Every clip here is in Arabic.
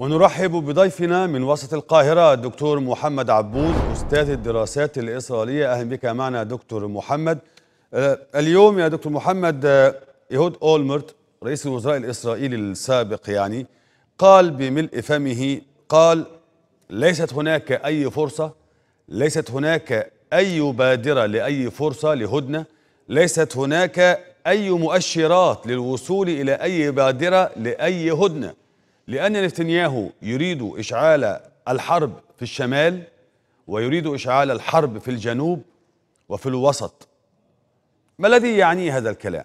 ونرحب بضيفنا من وسط القاهرة الدكتور محمد عبود أستاذ الدراسات الإسرائيلية أهلا بك معنا دكتور محمد آه، اليوم يا دكتور محمد آه، يهود أولمرت رئيس الوزراء الإسرائيلي السابق يعني قال بملء فمه قال ليست هناك أي فرصة ليست هناك أي بادرة لأي فرصة لهدنة ليست هناك أي مؤشرات للوصول إلى أي بادرة لأي هدنة لأن نتنياهو يريد إشعال الحرب في الشمال ويريد إشعال الحرب في الجنوب وفي الوسط ما الذي يعنيه هذا الكلام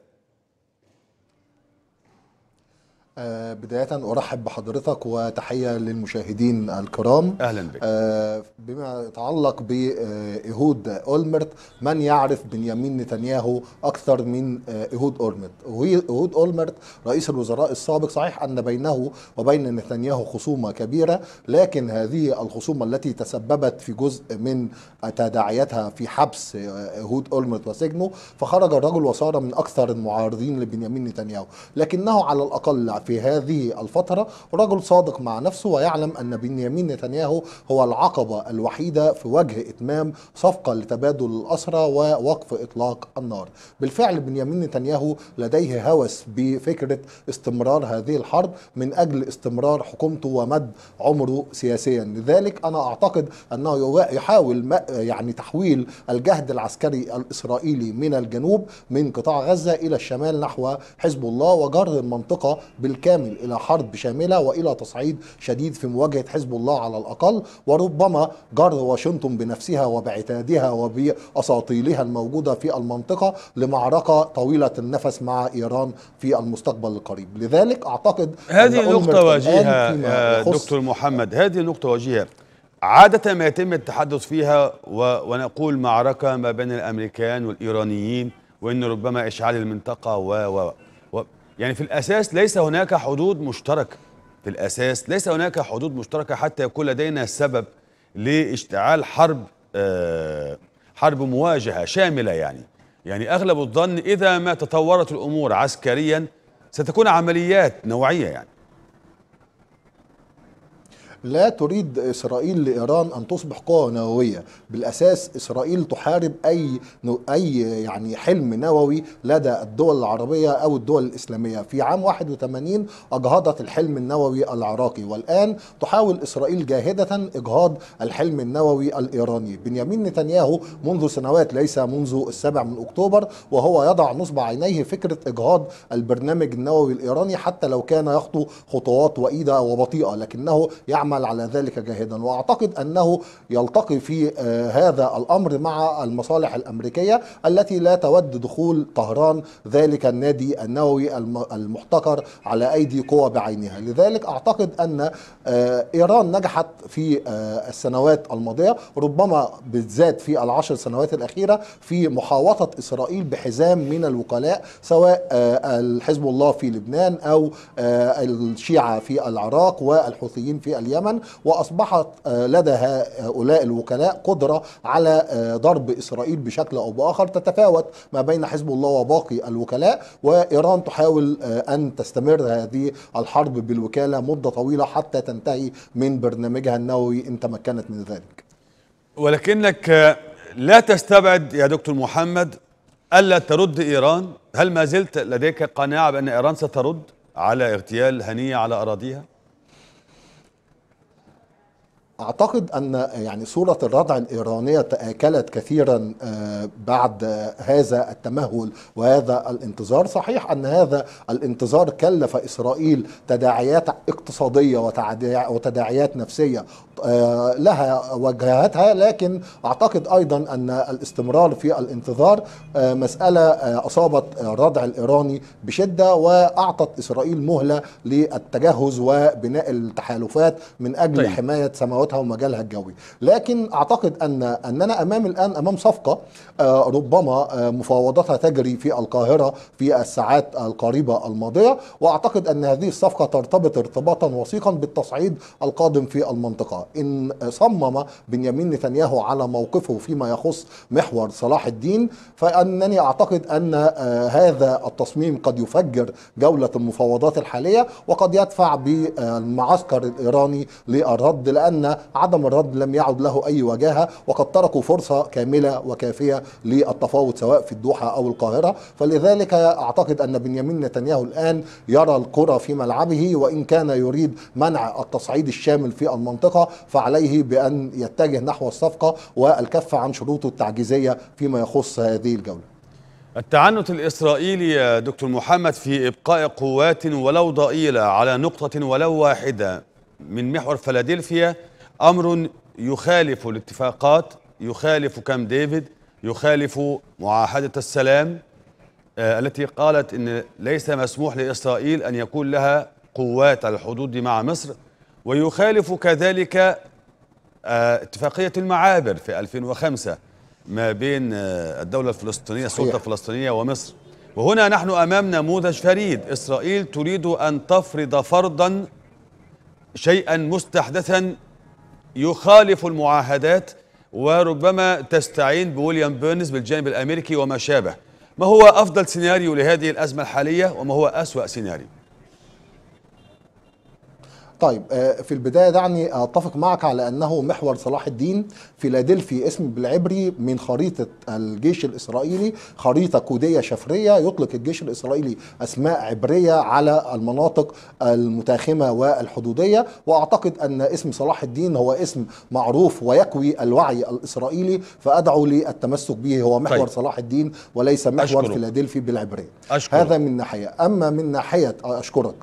آه، بداية أرحب بحضرتك وتحية للمشاهدين الكرام أهلا بك آه، بما يتعلق بإيهود أولمرت من يعرف بنيامين نتنياهو أكثر من آه، إيهود أولمرت إيهود أولمرت رئيس الوزراء السابق صحيح أن بينه وبين نتنياهو خصومة كبيرة لكن هذه الخصومة التي تسببت في جزء من تداعياتها في حبس إيهود أولمرت وسجنه فخرج الرجل وصار من أكثر المعارضين لبنيامين نتنياهو لكنه على الأقل في هذه الفترة رجل صادق مع نفسه ويعلم أن بنيامين نتنياهو هو العقبة الوحيدة في وجه إتمام صفقة لتبادل الأسرى ووقف إطلاق النار بالفعل بنيامين نتنياهو لديه هوس بفكرة استمرار هذه الحرب من أجل استمرار حكومته ومد عمره سياسيا لذلك أنا أعتقد أنه يحاول يعني تحويل الجهد العسكري الإسرائيلي من الجنوب من قطاع غزة إلى الشمال نحو حزب الله وجر المنطقة بال بالكامل إلى حرب شاملة وإلى تصعيد شديد في مواجهة حزب الله على الأقل وربما جر واشنطن بنفسها وبعتادها وبأساطيلها الموجودة في المنطقة لمعركة طويلة النفس مع إيران في المستقبل القريب لذلك أعتقد هذه نقطة وجيهة آه، دكتور محمد هذه نقطة وجيهة عادة ما يتم التحدث فيها و... ونقول معركة ما بين الأمريكان والإيرانيين وأن ربما إشعال المنطقة و و يعني في الأساس ليس هناك حدود مشتركة في الأساس ليس هناك حدود مشتركة حتى يكون لدينا سبب لاشتعال حرب آه، حرب مواجهة شاملة يعني يعني أغلب الظن إذا ما تطورت الأمور عسكريا ستكون عمليات نوعية يعني لا تريد إسرائيل لإيران أن تصبح قوة نووية بالأساس إسرائيل تحارب أي أي يعني حلم نووي لدى الدول العربية أو الدول الإسلامية في عام 81 أجهضت الحلم النووي العراقي والآن تحاول إسرائيل جاهدة إجهاض الحلم النووي الإيراني بنيامين نتنياهو منذ سنوات ليس منذ السابع من أكتوبر وهو يضع نصب عينيه فكرة إجهاض البرنامج النووي الإيراني حتى لو كان يخطو خطوات وئيدة وبطيئة لكنه يعمل يعمل على ذلك جاهدا واعتقد انه يلتقي في آه، هذا الامر مع المصالح الامريكيه التي لا تود دخول طهران ذلك النادي النووي المحتكر على ايدي قوى بعينها لذلك اعتقد ان آه، ايران نجحت في آه، السنوات الماضيه ربما بالذات في العشر سنوات الاخيره في محاوطه اسرائيل بحزام من الوكلاء سواء حزب الله في لبنان او الشيعه في العراق والحوثيين في اليمن اليمن واصبحت آه، لدى هؤلاء الوكلاء قدره على آه، ضرب اسرائيل بشكل او باخر تتفاوت ما بين حزب الله وباقي الوكلاء وايران تحاول آه، ان تستمر هذه الحرب بالوكاله مده طويله حتى تنتهي من برنامجها النووي ان تمكنت من ذلك. ولكنك لا تستبعد يا دكتور محمد الا ترد ايران، هل ما زلت لديك قناعه بان ايران سترد على اغتيال هنيه على اراضيها؟ اعتقد ان يعني صوره الردع الايرانيه تاكلت كثيرا آه، بعد هذا التمهل وهذا الانتظار صحيح ان هذا الانتظار كلف اسرائيل تداعيات اقتصاديه وتداعيات نفسيه آه، لها وجهاتها لكن اعتقد ايضا ان الاستمرار في الانتظار آه، مساله اصابت الردع الايراني بشده واعطت اسرائيل مهله للتجهز وبناء التحالفات من اجل طيب. حمايه سماوات بتاعتها ومجالها الجوي لكن اعتقد ان اننا امام الان امام صفقه آه، ربما آه، مفاوضاتها تجري في القاهره في الساعات القريبه الماضيه واعتقد ان هذه الصفقه ترتبط ارتباطا وثيقا بالتصعيد القادم في المنطقه ان صمم بنيامين نتنياهو على موقفه فيما يخص محور صلاح الدين فانني اعتقد ان آه، هذا التصميم قد يفجر جوله المفاوضات الحاليه وقد يدفع بالمعسكر الايراني للرد لان عدم الرد لم يعد له أي وجاهة وقد تركوا فرصة كاملة وكافية للتفاوض سواء في الدوحة أو القاهرة فلذلك أعتقد أن بنيامين نتنياهو الآن يرى الكرة في ملعبه وإن كان يريد منع التصعيد الشامل في المنطقة فعليه بأن يتجه نحو الصفقة والكف عن شروطه التعجيزية فيما يخص هذه الجولة التعنت الإسرائيلي يا دكتور محمد في إبقاء قوات ولو ضئيلة على نقطة ولو واحدة من محور فلادلفيا أمر يخالف الاتفاقات يخالف كام ديفيد يخالف معاهدة السلام آه، التي قالت أن ليس مسموح لإسرائيل أن يكون لها قوات على الحدود مع مصر ويخالف كذلك آه، اتفاقية المعابر في 2005 ما بين آه، الدولة الفلسطينية السلطة الفلسطينية ومصر وهنا نحن أمام نموذج فريد إسرائيل تريد أن تفرض فرضا شيئا مستحدثا يخالف المعاهدات وربما تستعين بويليام بيرنز بالجانب الأمريكي وما شابه ما هو أفضل سيناريو لهذه الأزمة الحالية وما هو أسوأ سيناريو طيب آه، في البدايه دعني اتفق معك على انه محور صلاح الدين فيلادلفي اسم بالعبري من خريطه الجيش الاسرائيلي خريطه كوديه شفريه يطلق الجيش الاسرائيلي اسماء عبريه على المناطق المتاخمه والحدوديه واعتقد ان اسم صلاح الدين هو اسم معروف ويكوي الوعي الاسرائيلي فادعو للتمسك به هو محور طيب. صلاح الدين وليس محور فيلادلفي بالعبريه هذا من ناحيه اما من ناحيه اشكرك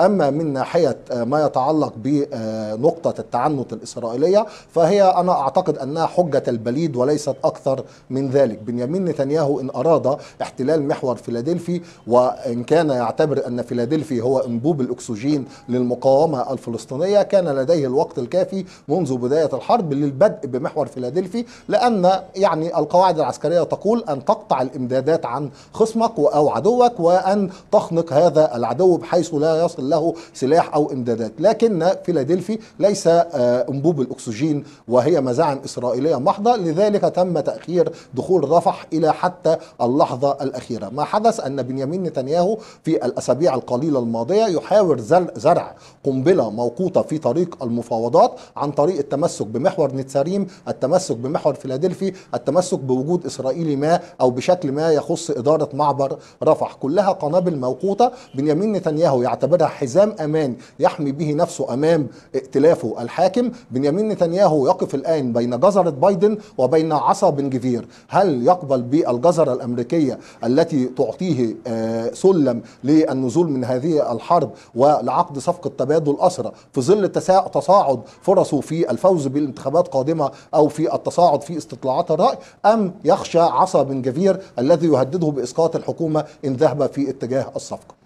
اما من ناحيه آه، ما يتعلق يتعلق بنقطة التعنت الإسرائيلية فهي أنا أعتقد أنها حجة البليد وليست أكثر من ذلك بنيامين نتنياهو إن أراد احتلال محور فيلادلفي وإن كان يعتبر أن فيلادلفي هو أنبوب الأكسجين للمقاومة الفلسطينية كان لديه الوقت الكافي منذ بداية الحرب للبدء بمحور فيلادلفي لأن يعني القواعد العسكرية تقول أن تقطع الإمدادات عن خصمك أو عدوك وأن تخنق هذا العدو بحيث لا يصل له سلاح أو إمدادات لكن فيلادلفي ليس آه، انبوب الاكسجين وهي مزاعم اسرائيليه محضه لذلك تم تاخير دخول رفح الى حتى اللحظه الاخيره ما حدث ان بنيامين نتنياهو في الاسابيع القليله الماضيه يحاول زرع قنبله موقوته في طريق المفاوضات عن طريق التمسك بمحور نتساريم التمسك بمحور فيلادلفي التمسك بوجود اسرائيلي ما او بشكل ما يخص اداره معبر رفح كلها قنابل موقوته بنيامين نتنياهو يعتبرها حزام امان يحمي به نفسه امام ائتلافه الحاكم بنيامين نتنياهو يقف الان بين جزره بايدن وبين عصا بن جفير هل يقبل بالجزره الامريكيه التي تعطيه آه، سلم للنزول من هذه الحرب ولعقد صفقه تبادل اسرى في ظل تصاعد فرصه في الفوز بالانتخابات قادمه او في التصاعد في استطلاعات الراي ام يخشى عصا بن جفير الذي يهدده باسقاط الحكومه ان ذهب في اتجاه الصفقه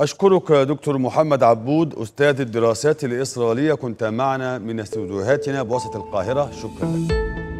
أشكرك دكتور محمد عبود أستاذ الدراسات الإسرائيلية كنت معنا من استوديوهاتنا بوسط القاهرة شكرا لك